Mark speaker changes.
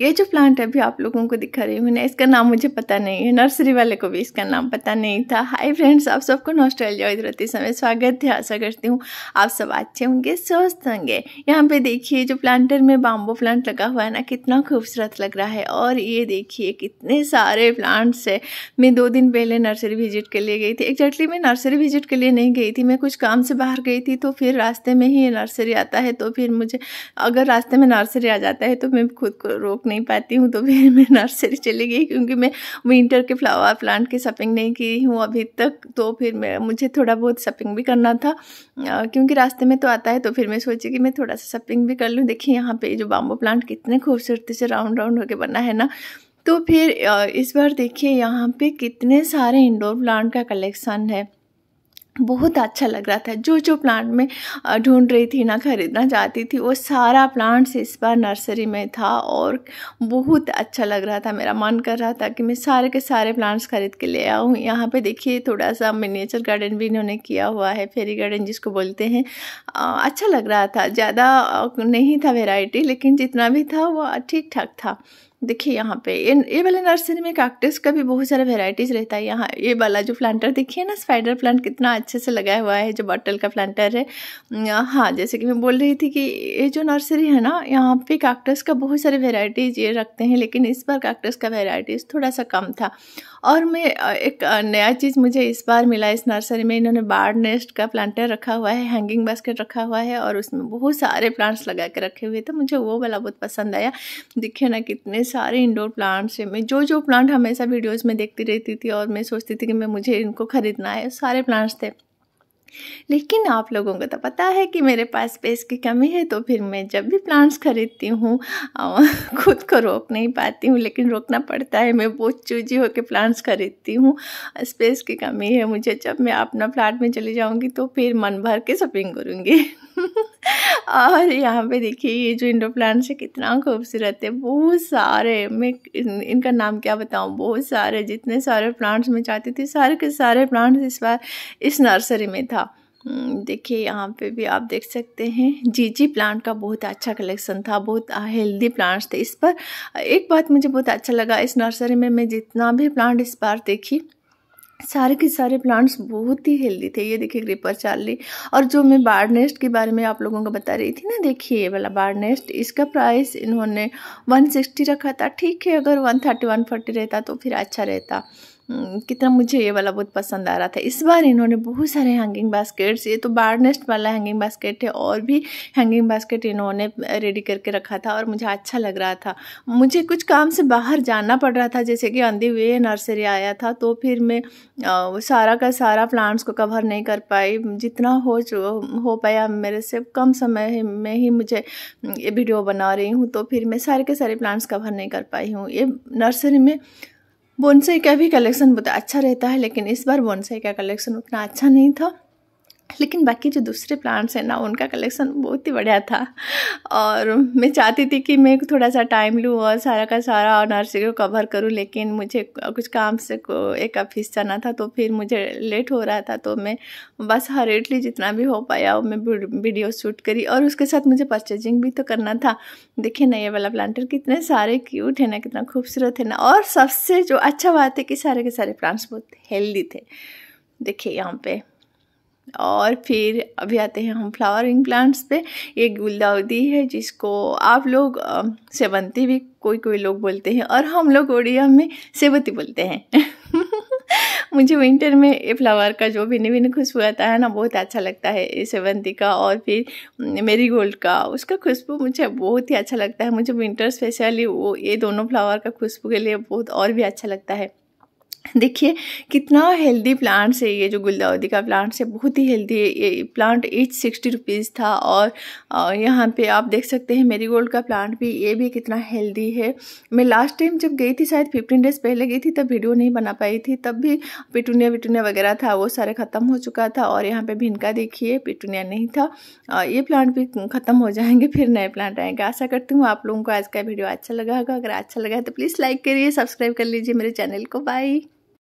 Speaker 1: ये जो प्लांट अभी आप लोगों को दिखा रही हूँ ना इसका नाम मुझे पता नहीं है नर्सरी वाले को भी इसका नाम पता नहीं था हाय फ्रेंड्स आप सबको ऑस्ट्रेलिया इधर समय स्वागत है आशा करती हूँ आप सब अच्छे होंगे स्वस्थ होंगे यहाँ पे देखिए जो प्लांटर में बाम्बो प्लांट लगा हुआ है ना कितना खूबसूरत लग रहा है और ये देखिए कितने सारे प्लांट्स है मैं दो दिन पहले नर्सरी विजिट के लिए गई थी एक्जैक्टली मैं नर्सरी विजिट के लिए नहीं गई थी मैं कुछ काम से बाहर गई थी तो फिर रास्ते में ही नर्सरी आता है तो फिर मुझे अगर रास्ते में नर्सरी आ जाता है तो मैं खुद को रोक नहीं नहीं पाती हूँ तो फिर मैं नर्सरी चली गई क्योंकि मैं विंटर के फ्लावर प्लांट की शॉपिंग नहीं की हूँ अभी तक तो फिर मैं मुझे थोड़ा बहुत शॉपिंग भी करना था क्योंकि रास्ते में तो आता है तो फिर मैं सोची कि मैं थोड़ा सा शॉपिंग भी कर लूँ देखिए यहाँ पे जो बाम्बू प्लांट कितने खूबसूरती से राउंड राउंड होकर बना है ना तो फिर इस बार देखिए यहाँ पे कितने सारे इंडोर प्लांट का कलेक्शन है बहुत अच्छा लग रहा था जो जो प्लांट में ढूंढ रही थी ना ख़रीदना चाहती थी वो सारा प्लांट्स इस बार नर्सरी में था और बहुत अच्छा लग रहा था मेरा मन कर रहा था कि मैं सारे के सारे प्लांट्स ख़रीद के ले आऊँ यहाँ पे देखिए थोड़ा सा मिनिएचर गार्डन भी इन्होंने किया हुआ है फेरी गार्डन जिसको बोलते हैं अच्छा लग रहा था ज़्यादा नहीं था वेराइटी लेकिन जितना भी था वो ठीक ठाक था देखिए यहाँ पे ये ये वाले नर्सरी में काक्टस का भी बहुत सारा वेराइटीज रहता है यहाँ ये वाला जो प्लांटर देखिए ना स्पाइडर प्लांट कितना अच्छे से लगाया हुआ है जो बॉटल का प्लांटर है हाँ जैसे कि मैं बोल रही थी कि ये जो नर्सरी है ना यहाँ पे काक्टस का बहुत सारे वेराइटीज ये रखते हैं लेकिन इस बार काक्टस का वेराइटीज थोड़ा सा कम था और मैं एक नया चीज़ मुझे इस बार मिला इस नर्सरी में इन्होंने बार्ड नेस्ट का प्लांटर रखा हुआ है हैंगिंग बास्केट रखा हुआ है और उसमें बहुत सारे प्लांट्स लगा के रखे हुए थे मुझे वो वाला बहुत पसंद आया देखिए ना कितने सारे इंडोर प्लांट्स मैं जो जो प्लांट हमेशा वीडियोस में देखती रहती थी और मैं सोचती थी कि मैं मुझे इनको ख़रीदना है सारे प्लांट्स थे लेकिन आप लोगों को तो पता है कि मेरे पास स्पेस की कमी है तो फिर मैं जब भी प्लांट्स खरीदती हूँ खुद को रोक नहीं पाती हूँ लेकिन रोकना पड़ता है मैं बहुत चूजी होकर प्लांट्स खरीदती हूँ स्पेस की कमी है मुझे जब मैं अपना प्लाट में चली जाऊँगी तो फिर मन भर के शॉपिंग करूँगी और यहाँ पे देखिए ये जो इंडो प्लांट्स है कितना खूबसूरत है बहुत सारे मैं इन, इनका नाम क्या बताऊँ बहुत सारे जितने सारे प्लांट्स मैं चाहती थी सारे के सारे प्लांट्स इस बार इस नर्सरी में था हम्म, देखिए यहाँ पे भी आप देख सकते हैं जीजी प्लांट का बहुत अच्छा कलेक्शन था बहुत हेल्दी प्लांट्स थे इस पर एक बात मुझे बहुत अच्छा लगा इस नर्सरी में मैं जितना भी प्लांट इस बार देखी सारे के सारे प्लांट्स बहुत ही हेल्दी थे ये देखिए ग्रीपर चार्ली और जो मैं बार्ड नेस्ट के बारे में आप लोगों को बता रही थी ना देखिए ये वाला बार्ड नेस्ट इसका प्राइस इन्होंने 160 रखा था ठीक है अगर 130 140 रहता तो फिर अच्छा रहता हम्म, कितना मुझे ये वाला बहुत पसंद आ रहा था इस बार इन्होंने बहुत सारे हैंगिंग बास्केट्स ये तो बारनेस्ट वाला हैंगिंग बास्केट है और भी हैंगिंग बास्केट इन्होंने रेडी करके रखा था और मुझे अच्छा लग रहा था मुझे कुछ काम से बाहर जाना पड़ रहा था जैसे कि ऑन हुए नर्सरी आया था तो फिर मैं सारा का सारा प्लांट्स को कवर नहीं कर पाई जितना हो हो पाया मेरे से कम समय में ही मुझे ये वीडियो बना रही हूँ तो फिर मैं सारे के सारे प्लांट्स कवर नहीं कर पाई हूँ ये नर्सरी में बोनसाई का भी कलेक्शन बहुत अच्छा रहता है लेकिन इस बार बोनसाई का कलेक्शन उतना अच्छा नहीं था लेकिन बाकी जो दूसरे प्लांट्स हैं ना उनका कलेक्शन बहुत ही बढ़िया था और मैं चाहती थी कि मैं थोड़ा सा टाइम लूँ और सारा का सारा और नर्सरी को कवर करूँ लेकिन मुझे कुछ काम से एक ऑफिस जाना था तो फिर मुझे लेट हो रहा था तो मैं बस हरेटली जितना भी हो पाया मैं वीडियो शूट करी और उसके साथ मुझे परचेजिंग भी तो करना था देखिए ना ये वाला प्लांटर कितने सारे क्यूट है ना कितना खूबसूरत है ना और सबसे जो अच्छा बात है कि सारे के सारे प्लांट्स बहुत हेल्दी थे देखिए यहाँ पे और फिर अभी आते हैं हम फ्लावरिंग प्लांट्स पे ये गुलदाउदी है जिसको आप लोग सेवंती भी कोई कोई लोग बोलते हैं और हम लोग ओडिया में सेवती बोलते हैं मुझे विंटर में ये फ्लावर का जो भिन्न भिन्न खुशबू आता है ना बहुत अच्छा लगता है ये सेवंती का और फिर मेरी गोल्ड का उसका खुशबू मुझे बहुत ही अच्छा लगता है मुझे विंटर स्पेशली वो ये दोनों फ्लावर का खुशबू के लिए बहुत और भी अच्छा लगता है देखिए कितना हेल्दी प्लांट्स है ये जो गुलदाउदी का प्लांट्स है बहुत ही हेल्दी है ये प्लांट एट सिक्सटी रुपीज़ था और यहाँ पे आप देख सकते हैं मेरी गोल्ड का प्लांट भी ये भी कितना हेल्दी है मैं लास्ट टाइम जब गई थी शायद फिफ्टीन डेज़ पहले गई थी तब वीडियो नहीं बना पाई थी तब भी पिटूनिया विटूनिया वगैरह था वो सारे ख़त्म हो चुका था और यहाँ पर भिनका देखिए पिटूनिया नहीं था ये प्लांट भी ख़त्म हो जाएंगे फिर नए प्लांट आएंगे आशा करती हूँ आप लोगों को आज का वीडियो अच्छा लगा होगा अगर अच्छा लगा तो प्लीज़ लाइक करिए सब्सक्राइब कर लीजिए मेरे चैनल को बाई